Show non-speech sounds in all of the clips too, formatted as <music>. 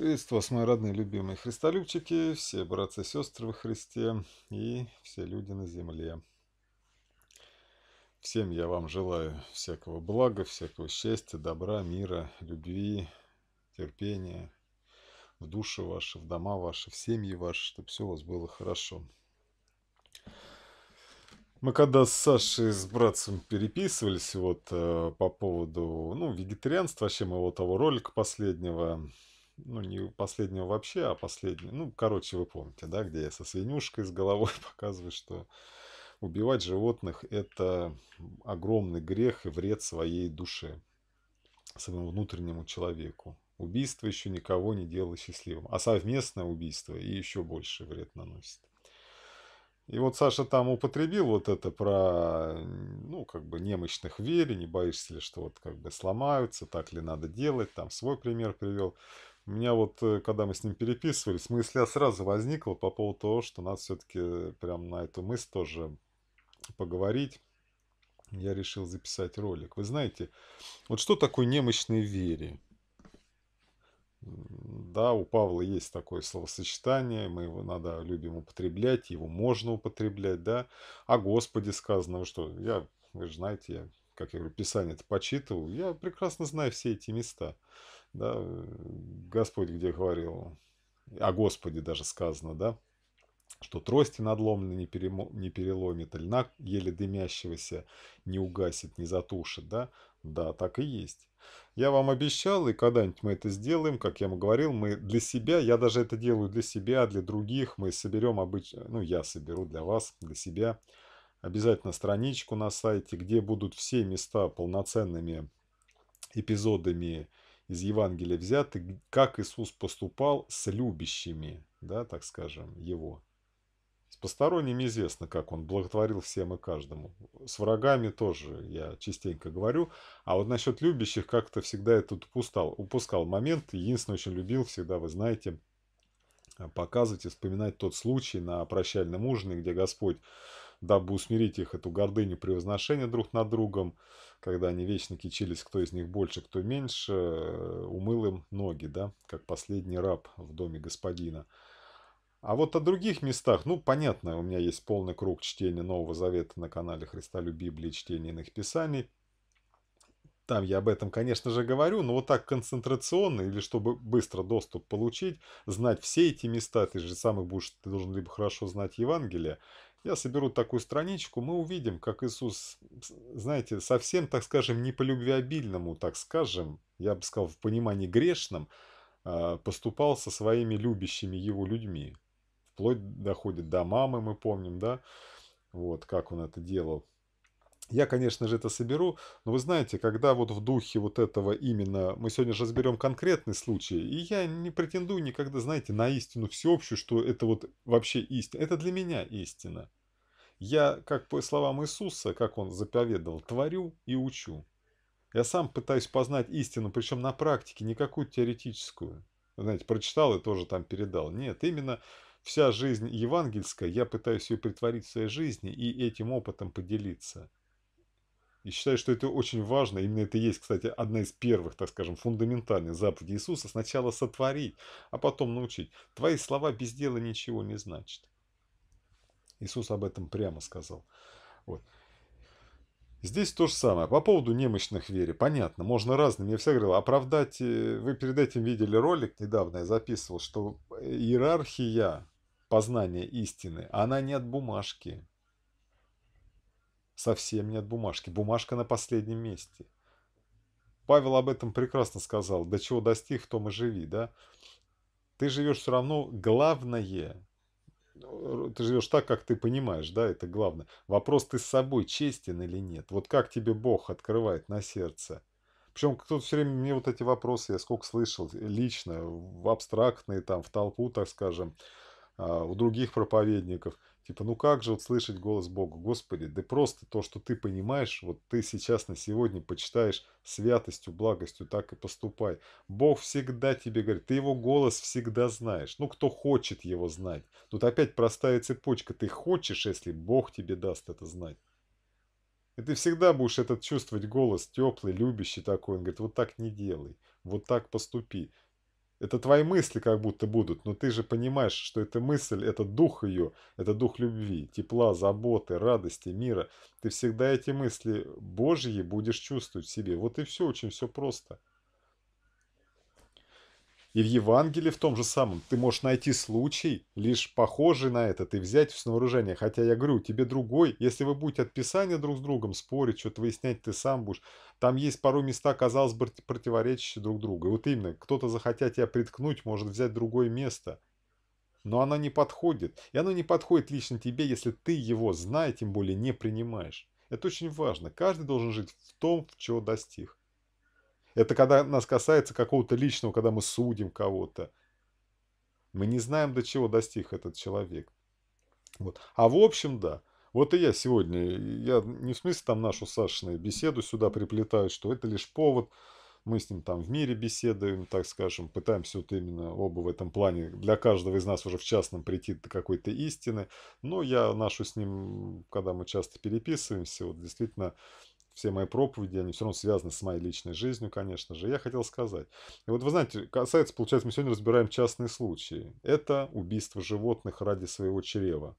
Приветствую вас, мои родные, любимые христолюбчики, все братцы и сестры во Христе и все люди на земле. Всем я вам желаю всякого блага, всякого счастья, добра, мира, любви, терпения в души ваши, в дома ваши, в семьи ваши, чтобы все у вас было хорошо. Мы когда с Сашей, с братцем переписывались вот э, по поводу ну, вегетарианства, вообще моего того ролика последнего, ну, не последнего вообще, а последний, ну, короче, вы помните, да, где я со свинюшкой, с головой <laughs> показываю, что убивать животных – это огромный грех и вред своей душе, своему внутреннему человеку. Убийство еще никого не делало счастливым, а совместное убийство и еще больше вред наносит. И вот Саша там употребил вот это про, ну, как бы немощных вере, не боишься ли, что вот как бы сломаются, так ли надо делать, там свой пример привел. У меня вот, э, когда мы с ним переписывались, мысля сразу возникла по поводу того, что надо все-таки прям на эту мысль тоже поговорить. Я решил записать ролик. Вы знаете, вот что такое немощные вере? Да, у Павла есть такое словосочетание, мы его надо любим употреблять, его можно употреблять, да. О а Господе сказано, что, я, вы же знаете, я, как я говорю, писание это почитывал, я прекрасно знаю все эти места да, Господь где говорил, о Господе даже сказано, да, что трости надломлены не, перемо, не переломит, льна еле дымящегося не угасит, не затушит, да? Да, так и есть. Я вам обещал, и когда-нибудь мы это сделаем, как я вам говорил, мы для себя, я даже это делаю для себя, для других, мы соберем обычно, ну, я соберу для вас, для себя, обязательно страничку на сайте, где будут все места полноценными эпизодами из Евангелия взяты, как Иисус поступал с любящими, да, так скажем, его. С посторонними известно, как он благотворил всем и каждому. С врагами тоже я частенько говорю. А вот насчет любящих как-то всегда это упускал, упускал момент. Единственное, очень любил всегда, вы знаете, э, показывать и вспоминать тот случай на прощальном ужине, где Господь, дабы усмирить их, эту гордыню превозношения друг над другом, когда они вечно кичились, кто из них больше, кто меньше, э, умыл им ноги, да, как последний раб в доме господина. А вот о других местах, ну, понятно, у меня есть полный круг чтения Нового Завета на канале Христолю Библии, чтения иных писаний. Там я об этом, конечно же, говорю, но вот так концентрационно, или чтобы быстро доступ получить, знать все эти места, ты же сам их будешь, ты должен либо хорошо знать Евангелие, я соберу такую страничку, мы увидим, как Иисус, знаете, совсем, так скажем, не по любвеобильному, так скажем, я бы сказал, в понимании грешном, а, поступал со своими любящими его людьми. Вплоть доходит до мамы, мы помним, да, вот как он это делал. Я, конечно же, это соберу, но вы знаете, когда вот в духе вот этого именно, мы сегодня же разберем конкретный случай, и я не претендую никогда, знаете, на истину всеобщую, что это вот вообще истина. Это для меня истина. Я, как по словам Иисуса, как он заповедовал, творю и учу. Я сам пытаюсь познать истину, причем на практике, не какую-то теоретическую. знаете, прочитал и тоже там передал. Нет, именно вся жизнь евангельская, я пытаюсь ее притворить в своей жизни и этим опытом поделиться. И считаю, что это очень важно. Именно это и есть, кстати, одна из первых, так скажем, фундаментальных заповедей Иисуса. Сначала сотворить, а потом научить. Твои слова без дела ничего не значат. Иисус об этом прямо сказал. Вот. Здесь то же самое. По поводу немощных вере. Понятно, можно разными. Я всегда говорил, оправдать... Э, вы перед этим видели ролик недавно, я записывал, что иерархия познания истины, она не от бумажки, Совсем нет бумажки. Бумажка на последнем месте. Павел об этом прекрасно сказал. До чего достиг, в том и живи, да? Ты живешь все равно главное. Ты живешь так, как ты понимаешь, да, это главное. Вопрос, ты с собой честен или нет. Вот как тебе Бог открывает на сердце. Причем кто-то все время мне вот эти вопросы, я сколько слышал, э, лично, в абстрактные, там, в толпу, так скажем, а, у других проповедников – Типа, ну как же вот слышать голос Бога? Господи, да просто то, что ты понимаешь, вот ты сейчас на сегодня почитаешь святостью, благостью, так и поступай. Бог всегда тебе говорит, ты его голос всегда знаешь. Ну, кто хочет его знать? Тут опять простая цепочка. Ты хочешь, если Бог тебе даст это знать. И ты всегда будешь этот чувствовать голос теплый, любящий такой. Он говорит, вот так не делай, вот так поступи. Это твои мысли как будто будут, но ты же понимаешь, что эта мысль, это дух ее, это дух любви, тепла, заботы, радости, мира. Ты всегда эти мысли Божьи будешь чувствовать в себе. Вот и все, очень все просто. И в Евангелии в том же самом ты можешь найти случай, лишь похожий на этот, и взять в вооружение. Хотя я говорю, тебе другой, если вы будете от Писания друг с другом спорить, что-то выяснять ты сам будешь, там есть пару места, казалось бы, противоречащие друг другу. И вот именно, кто-то захотя тебя приткнуть, может взять другое место. Но оно не подходит. И оно не подходит лично тебе, если ты его, зная, тем более не принимаешь. Это очень важно. Каждый должен жить в том, в чего достиг. Это когда нас касается какого-то личного, когда мы судим кого-то. Мы не знаем, до чего достиг этот человек. Вот. А в общем, да. Вот и я сегодня, я не в смысле там нашу Сашину беседу сюда приплетаю, что это лишь повод, мы с ним там в мире беседуем, так скажем, пытаемся вот именно оба в этом плане, для каждого из нас уже в частном прийти до какой-то истины, но я нашу с ним, когда мы часто переписываемся, вот действительно все мои проповеди, они все равно связаны с моей личной жизнью, конечно же. Я хотел сказать. И вот вы знаете, касается, получается, мы сегодня разбираем частные случаи. Это убийство животных ради своего чрева.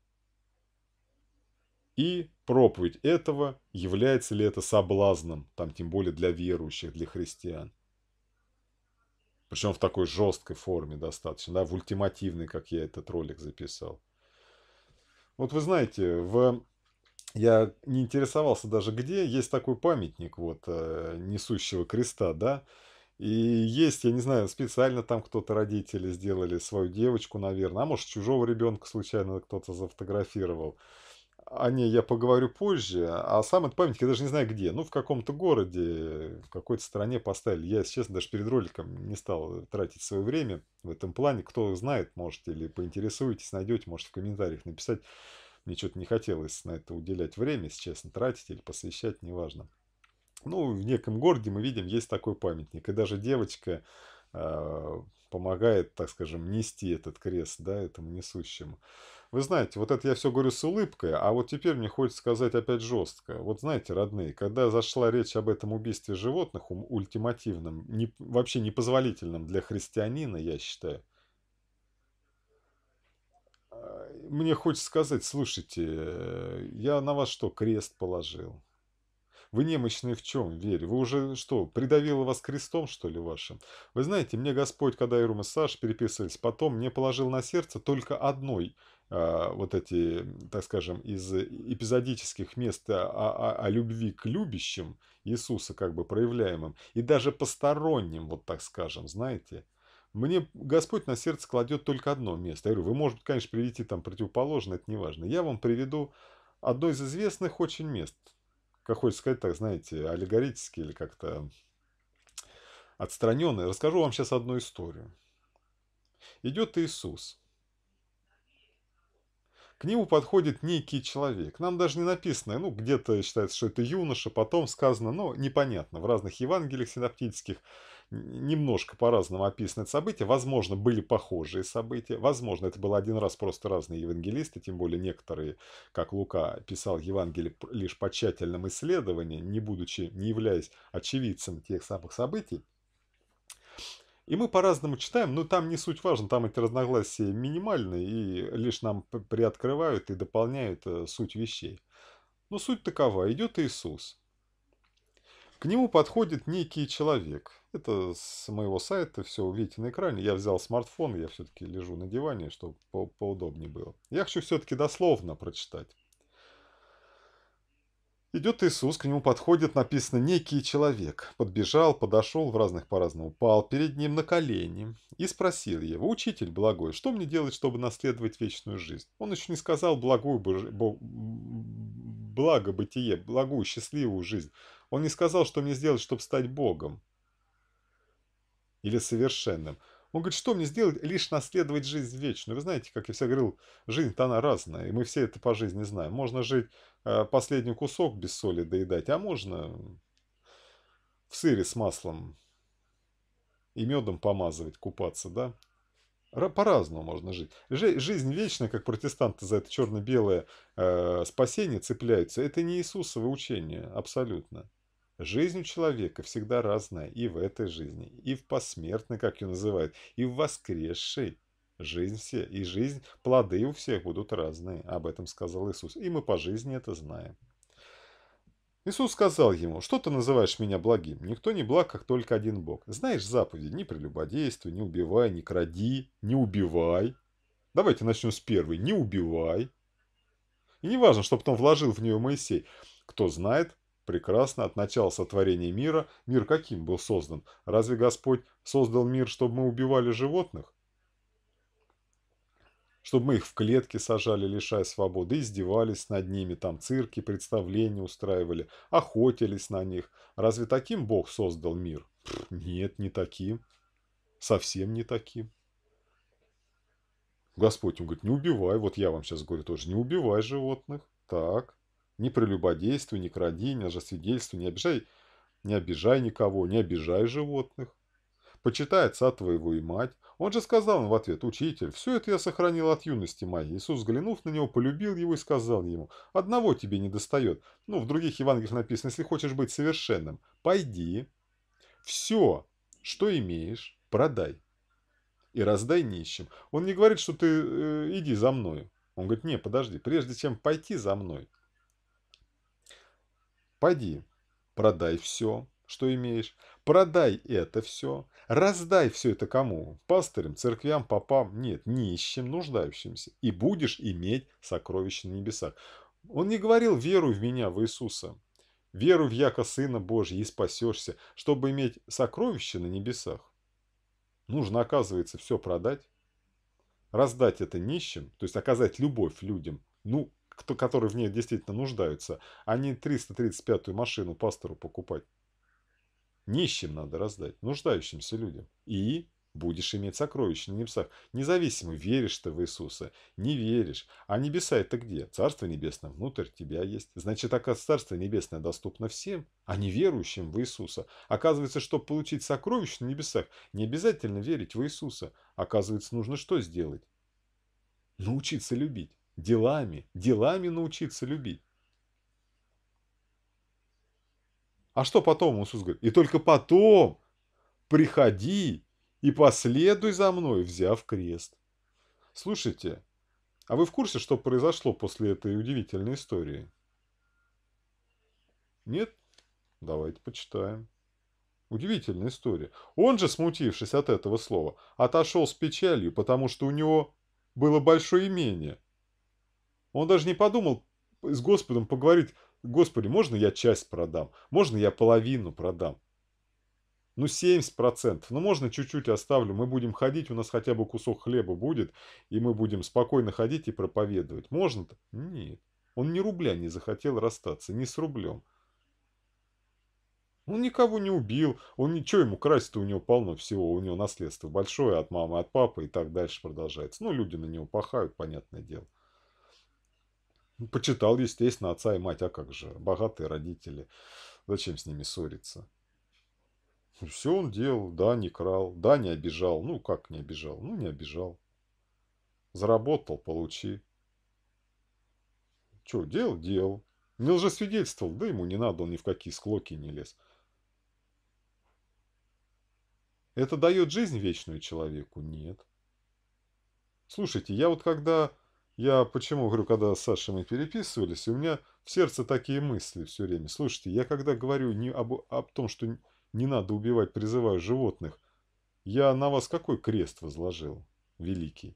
И проповедь этого, является ли это соблазном, там тем более для верующих, для христиан. Причем в такой жесткой форме достаточно, да, в ультимативной, как я этот ролик записал. Вот вы знаете, в я не интересовался даже где, есть такой памятник вот э, несущего креста, да, и есть, я не знаю, специально там кто-то родители сделали свою девочку, наверное, а может чужого ребенка случайно кто-то зафотографировал. О а, ней я поговорю позже, а сам этот памятник я даже не знаю где. Ну, в каком-то городе, в какой-то стране поставили. Я, если честно, даже перед роликом не стал тратить свое время в этом плане. Кто знает, можете или поинтересуетесь, найдете, может в комментариях написать. Мне что-то не хотелось на это уделять время, если честно, тратить или посвящать, неважно. Ну, в неком городе мы видим, есть такой памятник. И даже девочка э, помогает, так скажем, нести этот крест, да, этому несущему. Вы знаете, вот это я все говорю с улыбкой, а вот теперь мне хочется сказать опять жестко. Вот знаете, родные, когда зашла речь об этом убийстве животных, ультимативном, не, вообще непозволительном для христианина, я считаю, мне хочется сказать, слушайте, э, я на вас что, крест положил? Вы немощные в чем вере? Вы уже что, придавило вас крестом, что ли, вашим? Вы знаете, мне Господь, когда я Рум и Саш переписывались, потом мне положил на сердце только одной а, вот эти, так скажем, из эпизодических мест о, о, о любви к любящим Иисуса, как бы проявляемым, и даже посторонним, вот так скажем, знаете – мне Господь на сердце кладет только одно место. Я говорю, вы можете, конечно, привести там противоположное, это не важно. Я вам приведу одно из известных очень мест. Как хочется сказать, так, знаете, аллегорически или как-то отстраненное. Расскажу вам сейчас одну историю. Идет Иисус. К нему подходит некий человек. Нам даже не написано, ну, где-то считается, что это юноша, потом сказано, но непонятно. В разных Евангелиях синаптических немножко по-разному описаны события. Возможно, были похожие события. Возможно, это был один раз просто разные евангелисты, тем более некоторые, как Лука, писал Евангелие лишь по тщательном исследовании, не будучи, не являясь очевидцем тех самых событий. И мы по-разному читаем, но там не суть важна, там эти разногласия минимальны и лишь нам приоткрывают и дополняют э, суть вещей. Но суть такова, идет Иисус – к нему подходит некий человек. Это с моего сайта, все увидите на экране. Я взял смартфон, я все-таки лежу на диване, чтобы по поудобнее было. Я хочу все-таки дословно прочитать. Идет Иисус, к нему подходит, написано «некий человек». Подбежал, подошел, в разных по-разному, упал перед ним на колени и спросил его, «Учитель благой, что мне делать, чтобы наследовать вечную жизнь?» Он еще не сказал благую, благо бытие, благую, счастливую жизнь. Он не сказал, что мне сделать, чтобы стать Богом или совершенным. Он говорит, что мне сделать? Лишь наследовать жизнь вечную. Вы знаете, как я всегда говорил, жизнь-то она разная, и мы все это по жизни знаем. Можно жить э, последний кусок без соли доедать, а можно в сыре с маслом и медом помазывать, купаться, да? По-разному можно жить. Жизнь вечная, как протестанты за это черно-белое э, спасение цепляются, это не Иисусово учение абсолютно. Жизнь у человека всегда разная и в этой жизни, и в посмертной, как ее называют, и в воскресшей. Жизнь все и жизнь, плоды у всех будут разные, об этом сказал Иисус, и мы по жизни это знаем. Иисус сказал ему, что ты называешь меня благим? Никто не благ, как только один Бог. Знаешь заповеди, не прелюбодействуй, не убивай, не кради, не убивай. Давайте начнем с первой, не убивай. И не важно, что потом вложил в нее Моисей. Кто знает, Прекрасно от начала сотворения мира. Мир каким был создан? Разве Господь создал мир, чтобы мы убивали животных? Чтобы мы их в клетки сажали, лишая свободы, издевались над ними, там цирки, представления устраивали, охотились на них. Разве таким Бог создал мир? Нет, не таким. Совсем не таким. Господь, он говорит, не убивай, вот я вам сейчас говорю тоже, не убивай животных. Так, не прелюбодействуй, не кради, не лжесвидетельствуй, не обижай, не обижай никого, не обижай животных. Почитай отца твоего и мать. Он же сказал им в ответ, «Учитель, все это я сохранил от юности моей». Иисус, взглянув на него, полюбил его и сказал ему, «Одного тебе не достает». Ну, в других Евангелиях написано, «Если хочешь быть совершенным, пойди, все, что имеешь, продай и раздай нищим». Он не говорит, что ты э, иди за мной. Он говорит, «Не, подожди, прежде чем пойти за мной, Поди, продай все, что имеешь, продай это все, раздай все это кому? Пастырям, церквям, попам? Нет, нищим, нуждающимся. И будешь иметь сокровища на небесах. Он не говорил «веруй в меня, в Иисуса». веру в яко Сына Божья и спасешься». Чтобы иметь сокровища на небесах, нужно, оказывается, все продать, раздать это нищим, то есть оказать любовь людям, ну, кто, которые в ней действительно нуждаются, а не 335-ю машину пастору покупать. Нищим надо раздать, нуждающимся людям. И будешь иметь сокровища на небесах. Независимо, веришь ты в Иисуса, не веришь. А небеса это где? Царство Небесное внутрь тебя есть. Значит, оказывается, Царство Небесное доступно всем, а не верующим в Иисуса. Оказывается, чтобы получить сокровища на небесах, не обязательно верить в Иисуса. Оказывается, нужно что сделать? Научиться любить делами, делами научиться любить. А что потом? Иисус говорит, и только потом приходи и последуй за мной, взяв крест. Слушайте, а вы в курсе, что произошло после этой удивительной истории? Нет? Давайте почитаем. Удивительная история. Он же, смутившись от этого слова, отошел с печалью, потому что у него было большое имение – он даже не подумал с Господом поговорить, Господи, можно я часть продам, можно я половину продам. Ну, 70%, ну можно чуть-чуть оставлю, мы будем ходить, у нас хотя бы кусок хлеба будет, и мы будем спокойно ходить и проповедовать. Можно-то? Нет. Он ни рубля не захотел расстаться, ни с рублем. Он никого не убил, он ничего ему красть-то у него полно всего, у него наследство большое от мамы, от папы и так дальше продолжается. Ну, люди на него пахают, понятное дело. Ну, почитал, естественно, отца и мать, а как же, богатые родители, зачем с ними ссориться? Ну, Все он делал, да, не крал, да, не обижал. Ну, как не обижал? Ну, не обижал. Заработал, получи. Че, делал? Делал. Не лжесвидетельствовал, да ему не надо, он ни в какие склоки не лез. Это дает жизнь вечную человеку? Нет. Слушайте, я вот когда я почему говорю, когда с Сашей мы переписывались, у меня в сердце такие мысли все время. Слушайте, я когда говорю не об, об том, что не надо убивать, призываю животных, я на вас какой крест возложил, великий?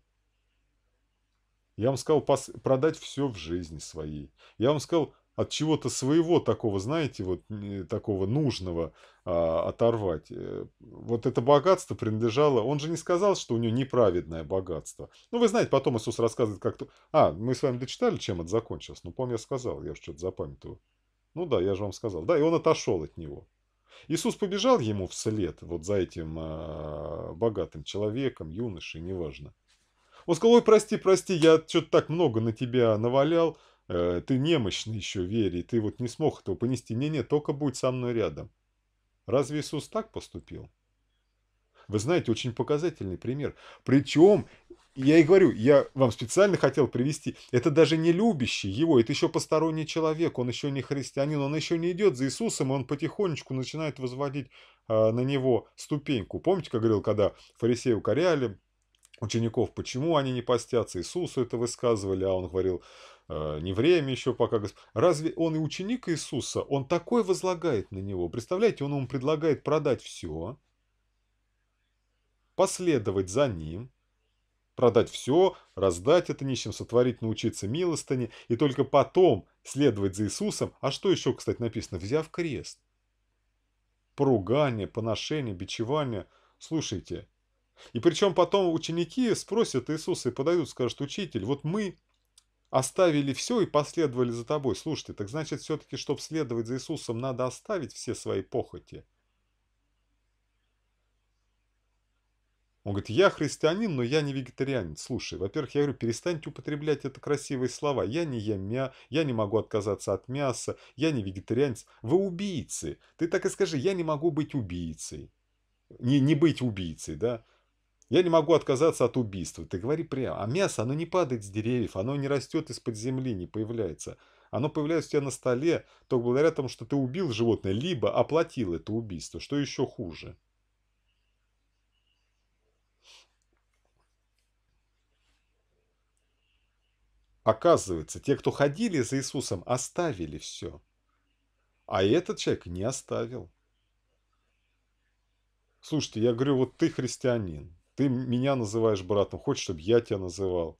Я вам сказал продать все в жизни своей. Я вам сказал от чего-то своего такого, знаете, вот такого нужного а, оторвать. Э, вот это богатство принадлежало... Он же не сказал, что у него неправедное богатство. Ну, вы знаете, потом Иисус рассказывает как-то... А, мы с вами дочитали, чем это закончилось? Ну, помню, я сказал, я же что-то запамятовал. Ну да, я же вам сказал. Да, и он отошел от него. Иисус побежал ему вслед, вот за этим э, богатым человеком, юношей, неважно. Он сказал, ой, прости, прости, я что-то так много на тебя навалял, э, ты немощный еще вере, и ты вот не смог этого понести. Не-не, только будь со мной рядом. Разве Иисус так поступил? Вы знаете, очень показательный пример. Причем, я и говорю, я вам специально хотел привести, это даже не любящий его, это еще посторонний человек, он еще не христианин, он еще не идет за Иисусом, и он потихонечку начинает возводить э, на него ступеньку. Помните, как говорил, когда фарисеи укоряли учеников, почему они не постятся, Иисусу это высказывали, а он говорил, Э, не время еще пока. Разве он и ученик Иисуса? Он такой возлагает на него. Представляете, он ему предлагает продать все, последовать за ним, продать все, раздать это нищим, сотворить, научиться милостыне, и только потом следовать за Иисусом. А что еще, кстати, написано? Взяв крест. Поругание, поношение, бичевание. Слушайте. И причем потом ученики спросят Иисуса и подойдут, скажут, учитель, вот мы оставили все и последовали за тобой. Слушайте, так значит, все-таки, чтобы следовать за Иисусом, надо оставить все свои похоти. Он говорит, я христианин, но я не вегетарианец. Слушай, во-первых, я говорю, перестаньте употреблять это красивые слова. Я не ем мя, я не могу отказаться от мяса, я не вегетарианец. Вы убийцы. Ты так и скажи, я не могу быть убийцей. Не, не быть убийцей, да? Я не могу отказаться от убийства, ты говори прямо. А мясо, оно не падает с деревьев, оно не растет из-под земли, не появляется. Оно появляется у тебя на столе только благодаря тому, что ты убил животное, либо оплатил это убийство, что еще хуже. Оказывается, те, кто ходили за Иисусом, оставили все. А этот человек не оставил. Слушайте, я говорю, вот ты христианин, ты меня называешь братом, хочешь, чтобы я тебя называл?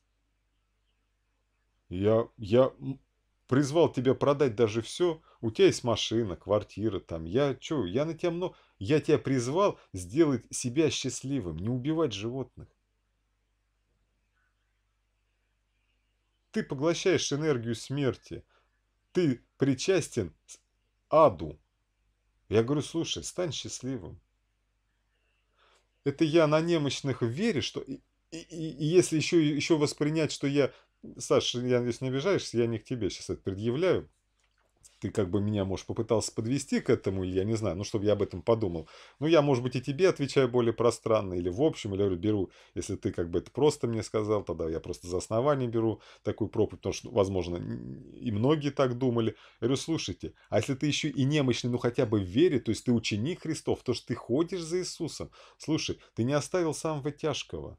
Я, я призвал тебя продать даже все. У тебя есть машина, квартира там. Я что, я на тебя много... Я тебя призвал сделать себя счастливым, не убивать животных. Ты поглощаешь энергию смерти. Ты причастен аду. Я говорю, слушай, стань счастливым. Это я на немощных вере, что... И, и, и если еще, еще воспринять, что я... Саша, я, если не обижаешься, я не к тебе сейчас это предъявляю ты как бы меня, может, попытался подвести к этому, или я не знаю, ну, чтобы я об этом подумал. Ну, я, может быть, и тебе отвечаю более пространно, или в общем, или беру, если ты как бы это просто мне сказал, тогда я просто за основание беру такую проповедь, потому что, возможно, и многие так думали. Я говорю, слушайте, а если ты еще и немощный, ну, хотя бы в вере, то есть ты ученик Христов, то что ты ходишь за Иисусом, слушай, ты не оставил самого тяжкого.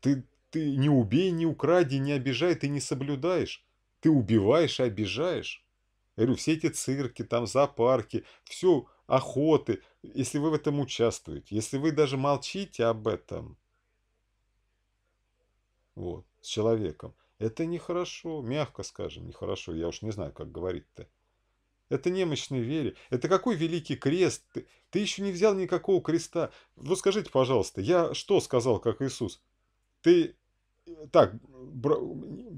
Ты, ты не убей, не укради, не обижай, ты не соблюдаешь. Ты убиваешь и обижаешь. Я говорю, все эти цирки, там зоопарки, все, охоты, если вы в этом участвуете, если вы даже молчите об этом, вот, с человеком, это нехорошо, мягко скажем, нехорошо, я уж не знаю, как говорить-то. Это немощной вере. Это какой великий крест? Ты, ты еще не взял никакого креста. вы скажите, пожалуйста, я что сказал, как Иисус? Ты э, так,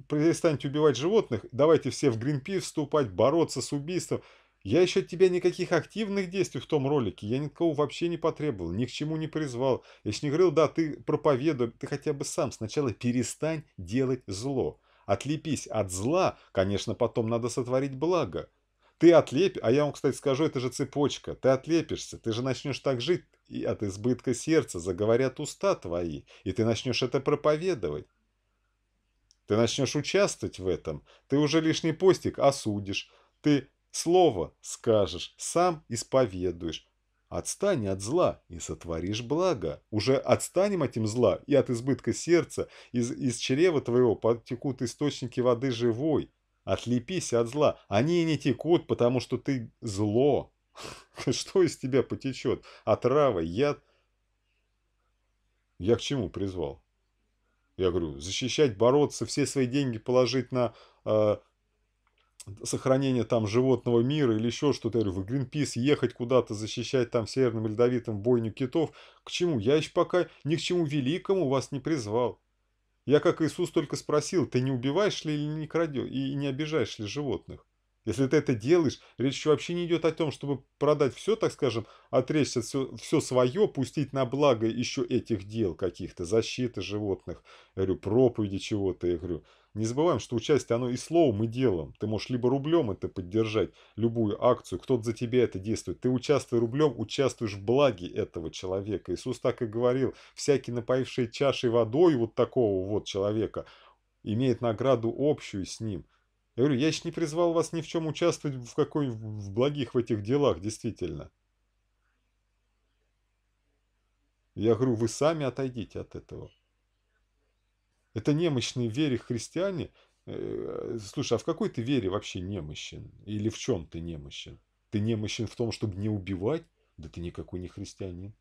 перестаньте убивать животных, давайте все в Гринпи вступать, бороться с убийством. Я еще от тебя никаких активных действий в том ролике, я никого вообще не потребовал, ни к чему не призвал. Я еще не говорил, да, ты проповедуй, ты хотя бы сам сначала перестань делать зло. Отлепись от зла, конечно, потом надо сотворить благо. Ты отлепишь, а я вам, кстати, скажу, это же цепочка, ты отлепишься, ты же начнешь так жить, и от избытка сердца заговорят уста твои, и ты начнешь это проповедовать. Ты начнешь участвовать в этом, ты уже лишний постик осудишь, ты слово скажешь, сам исповедуешь. Отстань от зла и сотворишь благо. Уже отстанем от им зла и от избытка сердца, из, из чрева твоего потекут источники воды живой. Отлепись от зла, они и не текут, потому что ты зло. <laughs> Что из тебя потечет? Отрава, яд? Я к чему призвал? Я говорю, защищать, бороться, все свои деньги положить на э, сохранение там животного мира или еще что-то. Я говорю, в Гринпис ехать куда-то, защищать там Северным Ледовитым бойню китов. К чему? Я еще пока ни к чему великому вас не призвал. Я, как Иисус, только спросил, ты не убиваешь ли или не крадешь, и не обижаешь ли животных? Если ты это делаешь, речь вообще не идет о том, чтобы продать все, так скажем, отречься все, все свое, пустить на благо еще этих дел каких-то, защиты животных, я говорю, проповеди чего-то, я говорю. Не забываем, что участие, оно и словом, и делом. Ты можешь либо рублем это поддержать, любую акцию, кто-то за тебя это действует. Ты участвуешь рублем, участвуешь в благе этого человека. Иисус так и говорил, всякий напоивший чашей водой вот такого вот человека, имеет награду общую с ним – я говорю, я еще не призвал вас ни в чем участвовать в какой в благих в этих делах, действительно. Я говорю, вы сами отойдите от этого. Это немощные вере христиане. Э, слушай, а в какой ты вере вообще немощен? Или в чем ты немощен? Ты немощен в том, чтобы не убивать? Да ты никакой не христианин.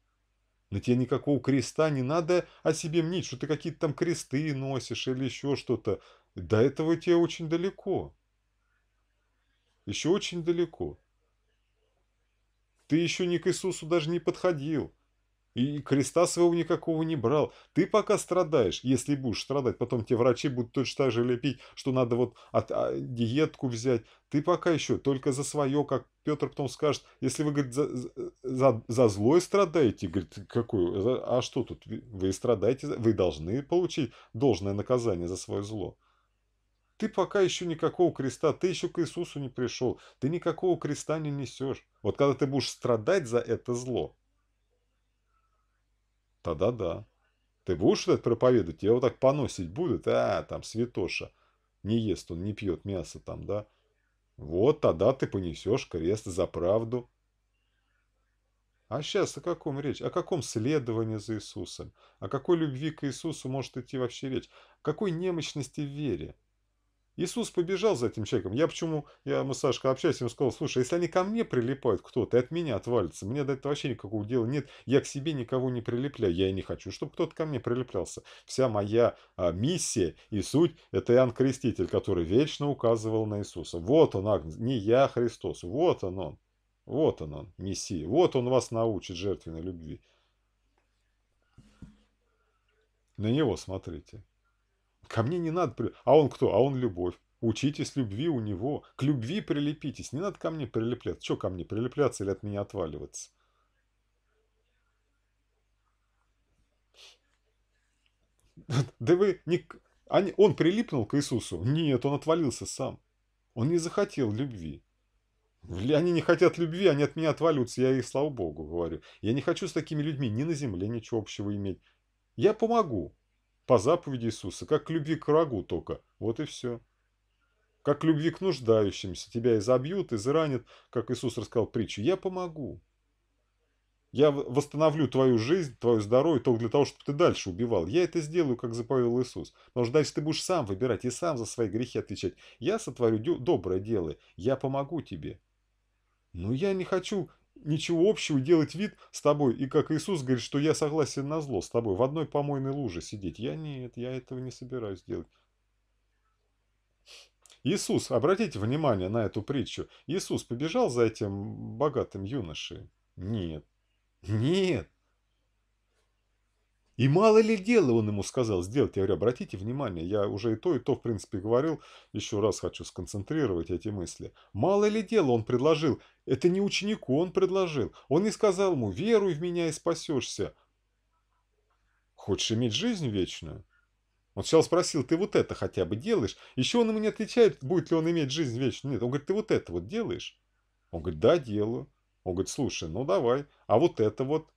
На тебе никакого креста не надо о себе мнить, что ты какие-то там кресты носишь или еще что-то. До этого тебе очень далеко. Еще очень далеко. Ты еще ни к Иисусу даже не подходил. И креста своего никакого не брал. Ты пока страдаешь, если будешь страдать, потом те врачи будут точно так же лепить, что надо вот от, а, диетку взять. Ты пока еще только за свое, как Петр потом скажет, если вы, говорит, за, за, за злой страдаете, говорит, какую, а что тут, вы страдаете, вы должны получить должное наказание за свое зло. Ты пока еще никакого креста, ты еще к Иисусу не пришел, ты никакого креста не несешь. Вот когда ты будешь страдать за это зло, тогда да. Ты будешь это проповедовать, тебя вот так поносить будет, а, там, святоша, не ест он, не пьет мясо там, да. Вот тогда ты понесешь крест за правду. А сейчас о каком речь? О каком следовании за Иисусом? О какой любви к Иисусу может идти вообще речь? О какой немощности в вере? Иисус побежал за этим человеком. Я почему, я мы с Сашкой общаюсь, ему сказал, слушай, если они ко мне прилипают кто-то от меня отвалится, мне до этого вообще никакого дела нет, я к себе никого не прилепляю, я и не хочу, чтобы кто-то ко мне прилеплялся. Вся моя а, миссия и суть – это Иоанн Креститель, который вечно указывал на Иисуса. Вот он, Агнец, не я а Христос, вот он он, вот он он, Мессия, вот он вас научит жертвенной любви. На него смотрите. Ко мне не надо... При... А он кто? А он любовь. Учитесь любви у него. К любви прилепитесь. Не надо ко мне прилепляться. Что ко мне прилепляться или от меня отваливаться? <laughs> Да вы не... Они... Он прилипнул к Иисусу? Нет, он отвалился сам. Он не захотел любви. Они не хотят любви, они от меня отвалятся. я их, слава богу, говорю. Я не хочу с такими людьми ни на земле ничего общего иметь. Я помогу, по заповеди Иисуса, как к любви к врагу только, вот и все. Как к любви к нуждающимся, тебя изобьют, изранят, как Иисус рассказал притчу, я помогу. Я восстановлю твою жизнь, твое здоровье только для того, чтобы ты дальше убивал. Я это сделаю, как заповедал Иисус. Потому что дальше ты будешь сам выбирать и сам за свои грехи отвечать. Я сотворю доброе дело, я помогу тебе. Но я не хочу ничего общего делать вид с тобой. И как Иисус говорит, что я согласен на зло с тобой, в одной помойной луже сидеть. Я нет, я этого не собираюсь делать. Иисус, обратите внимание на эту притчу, Иисус побежал за этим богатым юношей? Нет. Нет. И мало ли дела он ему сказал сделать. Я говорю, обратите внимание, я уже и то, и то, в принципе, говорил. Еще раз хочу сконцентрировать эти мысли. Мало ли дела он предложил. Это не ученику он предложил. Он не сказал ему, веруй в меня и спасешься. Хочешь иметь жизнь вечную? Он сначала спросил, ты вот это хотя бы делаешь? Еще он ему не отвечает, будет ли он иметь жизнь вечную. Нет, он говорит, ты вот это вот делаешь? Он говорит, да, делаю. Он говорит, слушай, ну давай, а вот это вот?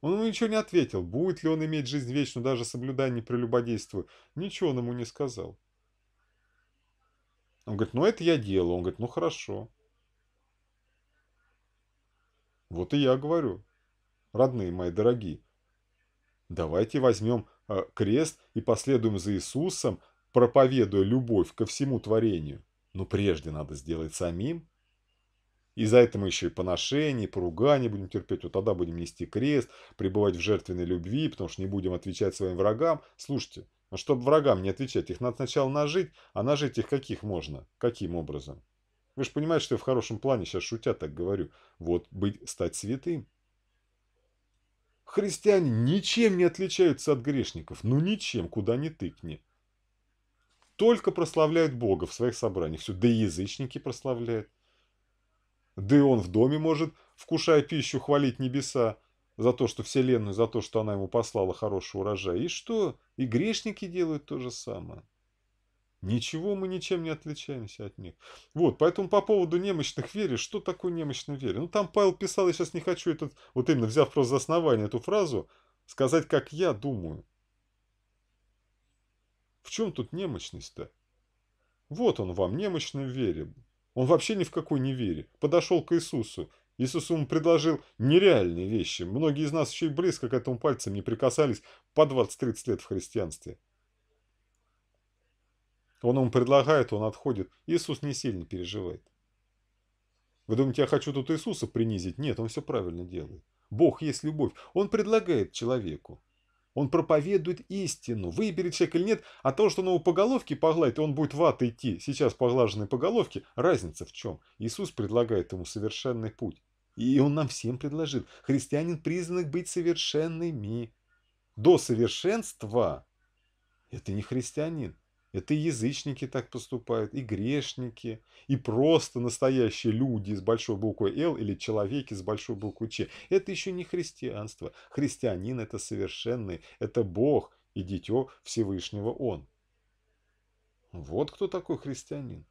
Он ему ничего не ответил, будет ли он иметь жизнь вечную, даже соблюдая непрелюбодейство. Ничего он ему не сказал. Он говорит, ну это я делаю. Он говорит, ну хорошо. Вот и я говорю, родные мои дорогие, давайте возьмем а, крест и последуем за Иисусом, проповедуя любовь ко всему творению. Но прежде надо сделать самим и за это мы еще и поношение, поругание будем терпеть. Вот тогда будем нести крест, пребывать в жертвенной любви, потому что не будем отвечать своим врагам. Слушайте, но ну, чтобы врагам не отвечать, их надо сначала нажить, а нажить их каких можно? Каким образом? Вы же понимаете, что я в хорошем плане сейчас шутя так говорю. Вот быть, стать святым. Христиане ничем не отличаются от грешников. Ну ничем, куда ни тыкни. Только прославляют Бога в своих собраниях. Все, да язычники прославляют. Да и он в доме может, вкушая пищу, хвалить небеса за то, что Вселенную, за то, что она ему послала хороший урожай. И что? И грешники делают то же самое. Ничего мы ничем не отличаемся от них. Вот, поэтому по поводу немощных вере, что такое немощная вера? Ну, там Павел писал, я сейчас не хочу этот, вот именно взяв просто за основание эту фразу, сказать, как я думаю. В чем тут немощность-то? Вот он вам, немощная вере. Он вообще ни в какой не верит. Подошел к Иисусу. Иисус ему предложил нереальные вещи. Многие из нас еще и близко к этому пальцем не прикасались по 20-30 лет в христианстве. Он ему предлагает, он отходит. Иисус не сильно переживает. Вы думаете, я хочу тут Иисуса принизить? Нет, он все правильно делает. Бог есть любовь. Он предлагает человеку. Он проповедует истину, выберет человек или нет, а то, что он его по головке погладит, он будет в ад идти, сейчас поглаженной по головке, разница в чем? Иисус предлагает ему совершенный путь. И он нам всем предложил. Христианин признан быть совершенными. До совершенства это не христианин. Это и язычники так поступают, и грешники, и просто настоящие люди с большой буквой «Л» или человеки с большой буквой «Ч». Это еще не христианство. Христианин – это совершенный, это Бог и Дитё Всевышнего Он. Вот кто такой христианин.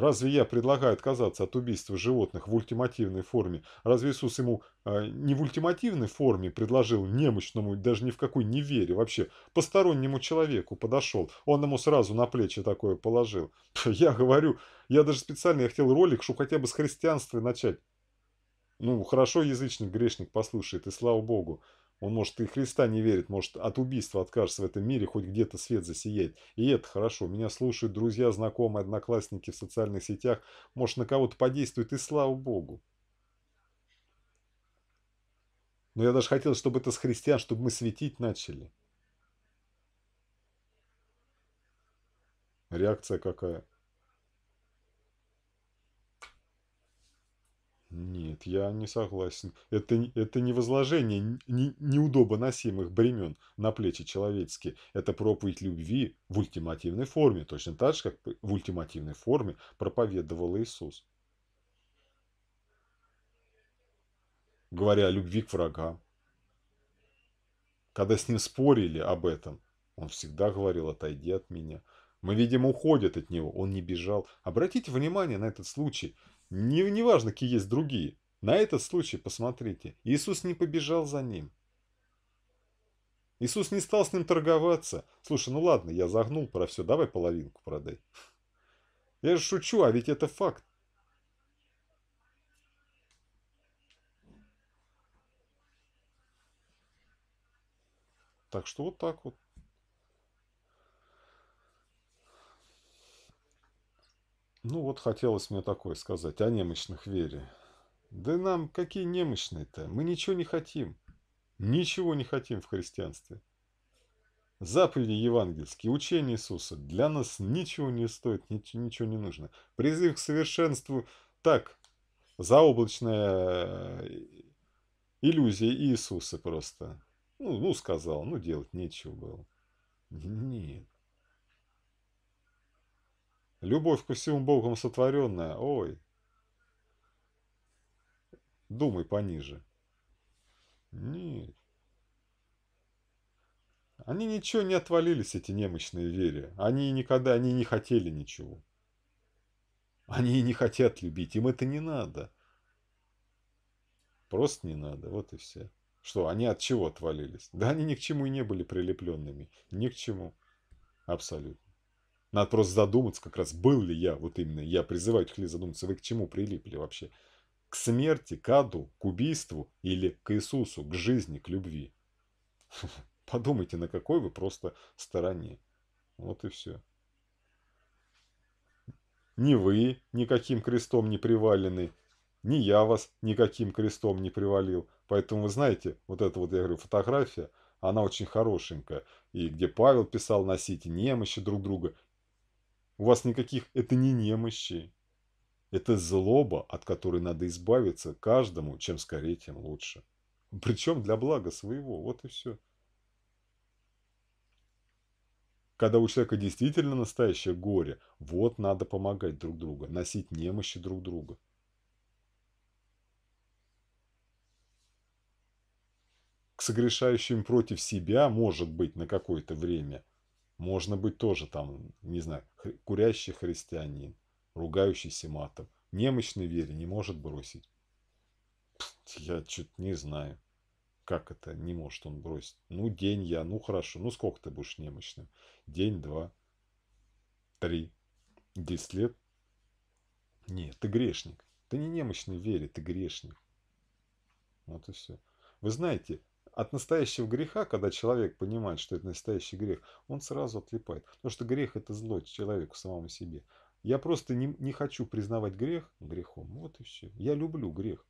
Разве я предлагаю отказаться от убийства животных в ультимативной форме? Разве Иисус ему э, не в ультимативной форме предложил немощному, даже ни в какой не вере вообще, постороннему человеку подошел? Он ему сразу на плечи такое положил. <laughs> Я говорю, я даже специально я хотел ролик, чтобы хотя бы с христианства начать. Ну, хорошо язычник, грешник послушает, и слава богу. Он, может, и Христа не верит, может, от убийства откажется в этом мире, хоть где-то свет засияет. И это хорошо. Меня слушают друзья, знакомые, одноклассники в социальных сетях. Может, на кого-то подействует, и слава Богу. Но я даже хотел, чтобы это с христиан, чтобы мы светить начали. Реакция какая? Нет, я не согласен. Это, это не возложение не, неудобоносимых бремен на плечи человеческие. Это проповедь любви в ультимативной форме, точно так же, как в ультимативной форме проповедовал Иисус. Говоря о любви к врагам. Когда с ним спорили об этом, он всегда говорил «отойди от меня». Мы видим, уходят от него, он не бежал. Обратите внимание на этот случай – не, не важно, какие есть другие. На этот случай посмотрите. Иисус не побежал за ним. Иисус не стал с ним торговаться. Слушай, ну ладно, я загнул про все, давай половинку продай. <laughs> Я же шучу, а ведь это факт. Так что вот так вот. Ну вот хотелось мне такое сказать о немощных вере. Да нам какие немощные-то? Мы ничего не хотим. Ничего не хотим в христианстве. Заповеди евангельские, учение Иисуса для нас ничего не стоит, ничего, ничего не нужно. Призыв к совершенству так, заоблачная э, иллюзия Иисуса просто. Ну, ну сказал, ну делать нечего было. Нет. Любовь ко всему Богом сотворенная, ой. Думай пониже. Нет. Они ничего не отвалились, эти немощные вере. Они никогда, они не хотели ничего. Они не хотят любить, им это не надо. Просто не надо, вот и все. Что, они от чего отвалились? Да они ни к чему и не были прилепленными. Ни к чему. Абсолютно. Надо просто задуматься как раз, был ли я, вот именно я призываю этих людей задуматься, вы к чему прилипли вообще? К смерти, к аду, к убийству или к Иисусу, к жизни, к любви? <laughs> Подумайте, на какой вы просто стороне. Вот и все. Ни вы никаким крестом не привалены, ни я вас никаким крестом не привалил. Поэтому, вы знаете, вот эта вот, я говорю, фотография, она очень хорошенькая. И где Павел писал, носите немощи друг друга. У вас никаких «это не немощи». Это злоба, от которой надо избавиться каждому, чем скорее, тем лучше. Причем для блага своего, вот и все. Когда у человека действительно настоящее горе, вот надо помогать друг другу, носить немощи друг друга. К согрешающим против себя, может быть, на какое-то время – можно быть тоже там, не знаю, курящий христианин, ругающийся матом. Немощной вере не может бросить. Пфф, я чуть не знаю, как это не может он бросить. Ну, день я, ну хорошо, ну сколько ты будешь немощным? День, два, три, десять лет? Нет, ты грешник. Ты не немощный вере, ты грешник. Вот и все. Вы знаете, от настоящего греха, когда человек понимает, что это настоящий грех, он сразу отлипает. Потому что грех – это зло человеку самому себе. Я просто не, не хочу признавать грех грехом. Вот и все. Я люблю грех.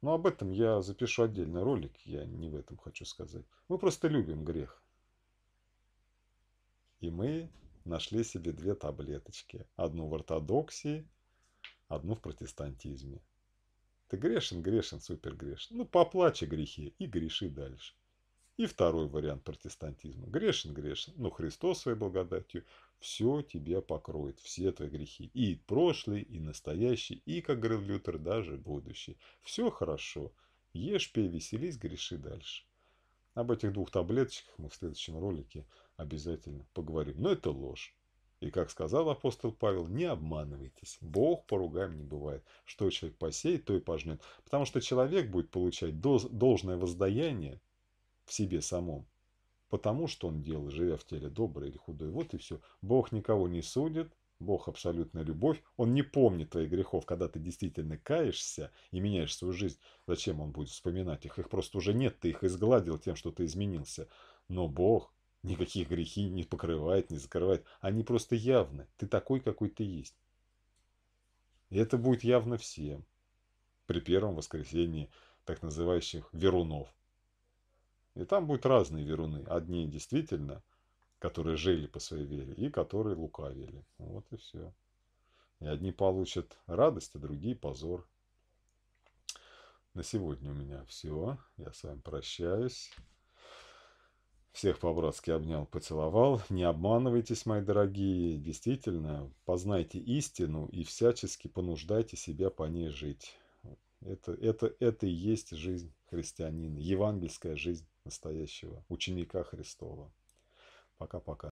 Но об этом я запишу отдельный ролик, я не в этом хочу сказать. Мы просто любим грех. И мы нашли себе две таблеточки. Одну в ортодоксии, одну в протестантизме. Ты грешен, грешен, супер грешен. Ну, поплачь о грехе и греши дальше. И второй вариант протестантизма. Грешен, грешен, но Христос своей благодатью все тебя покроет, все твои грехи. И прошлый, и настоящий, и, как говорил Лютер, даже будущий. Все хорошо. Ешь, пей, веселись, греши дальше. Об этих двух таблеточках мы в следующем ролике обязательно поговорим. Но это ложь. И, как сказал апостол Павел, не обманывайтесь. Бог поругаем не бывает. Что человек посеет, то и пожнет. Потому что человек будет получать должное воздаяние в себе самом. Потому что он делал, живя в теле добрый или худой. Вот и все. Бог никого не судит. Бог – абсолютная любовь. Он не помнит твоих грехов, когда ты действительно каешься и меняешь свою жизнь. Зачем он будет вспоминать их? Их просто уже нет. Ты их изгладил тем, что ты изменился. Но Бог никакие грехи не покрывает, не закрывает. Они просто явны. Ты такой, какой ты есть. И это будет явно всем при первом воскресении так называемых верунов. И там будут разные веруны. Одни действительно, которые жили по своей вере, и которые лукавили. Вот и все. И одни получат радость, а другие позор. На сегодня у меня все. Я с вами прощаюсь. Всех по-братски обнял, поцеловал. Не обманывайтесь, мои дорогие. Действительно, познайте истину и всячески понуждайте себя по ней жить. Это, это, это и есть жизнь христианина, евангельская жизнь настоящего ученика Христова. Пока-пока.